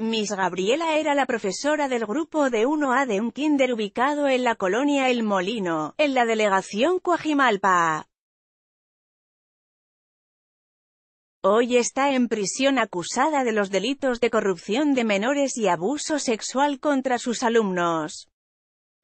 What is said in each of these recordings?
Miss Gabriela era la profesora del grupo de 1A de un kinder ubicado en la colonia El Molino, en la delegación Coajimalpa. Hoy está en prisión acusada de los delitos de corrupción de menores y abuso sexual contra sus alumnos.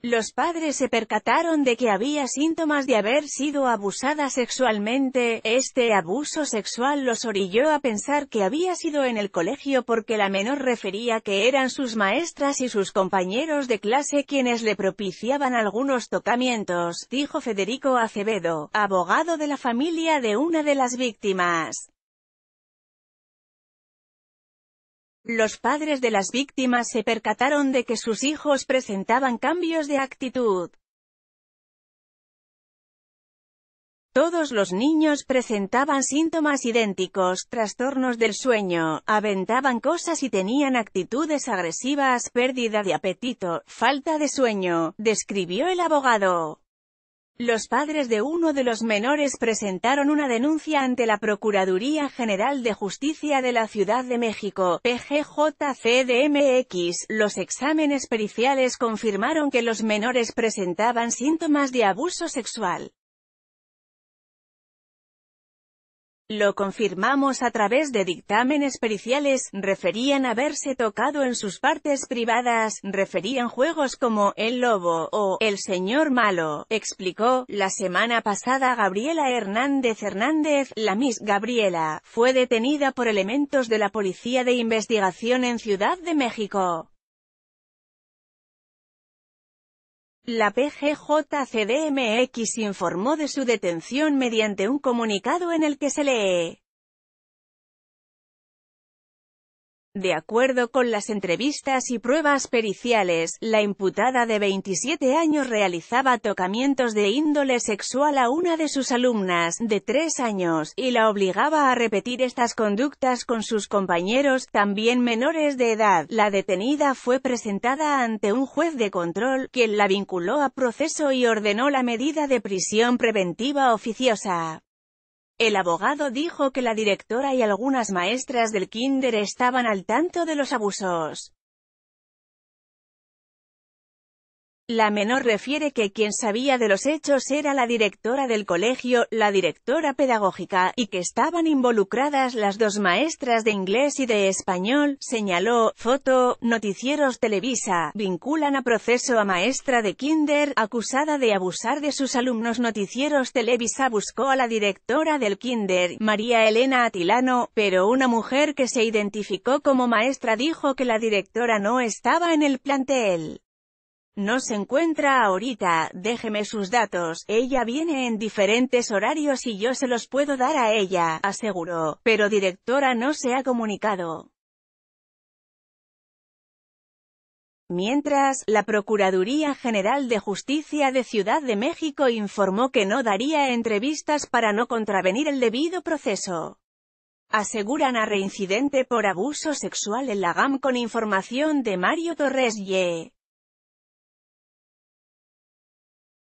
Los padres se percataron de que había síntomas de haber sido abusada sexualmente, este abuso sexual los orilló a pensar que había sido en el colegio porque la menor refería que eran sus maestras y sus compañeros de clase quienes le propiciaban algunos tocamientos, dijo Federico Acevedo, abogado de la familia de una de las víctimas. Los padres de las víctimas se percataron de que sus hijos presentaban cambios de actitud. Todos los niños presentaban síntomas idénticos, trastornos del sueño, aventaban cosas y tenían actitudes agresivas, pérdida de apetito, falta de sueño, describió el abogado. Los padres de uno de los menores presentaron una denuncia ante la Procuraduría General de Justicia de la Ciudad de México, PGJCDMX. Los exámenes periciales confirmaron que los menores presentaban síntomas de abuso sexual. Lo confirmamos a través de dictámenes periciales, referían haberse tocado en sus partes privadas, referían juegos como El Lobo o El Señor Malo, explicó. La semana pasada Gabriela Hernández Hernández, la Miss Gabriela, fue detenida por elementos de la Policía de Investigación en Ciudad de México. La PGJCDMX informó de su detención mediante un comunicado en el que se lee De acuerdo con las entrevistas y pruebas periciales, la imputada de 27 años realizaba tocamientos de índole sexual a una de sus alumnas, de 3 años, y la obligaba a repetir estas conductas con sus compañeros, también menores de edad. La detenida fue presentada ante un juez de control, quien la vinculó a proceso y ordenó la medida de prisión preventiva oficiosa. El abogado dijo que la directora y algunas maestras del kinder estaban al tanto de los abusos. La menor refiere que quien sabía de los hechos era la directora del colegio, la directora pedagógica, y que estaban involucradas las dos maestras de inglés y de español, señaló, foto, noticieros Televisa, vinculan a proceso a maestra de kinder, acusada de abusar de sus alumnos noticieros Televisa buscó a la directora del kinder, María Elena Atilano, pero una mujer que se identificó como maestra dijo que la directora no estaba en el plantel. No se encuentra ahorita, déjeme sus datos, ella viene en diferentes horarios y yo se los puedo dar a ella, aseguró, pero directora no se ha comunicado. Mientras, la Procuraduría General de Justicia de Ciudad de México informó que no daría entrevistas para no contravenir el debido proceso. Aseguran a reincidente por abuso sexual en la GAM con información de Mario Torres Y.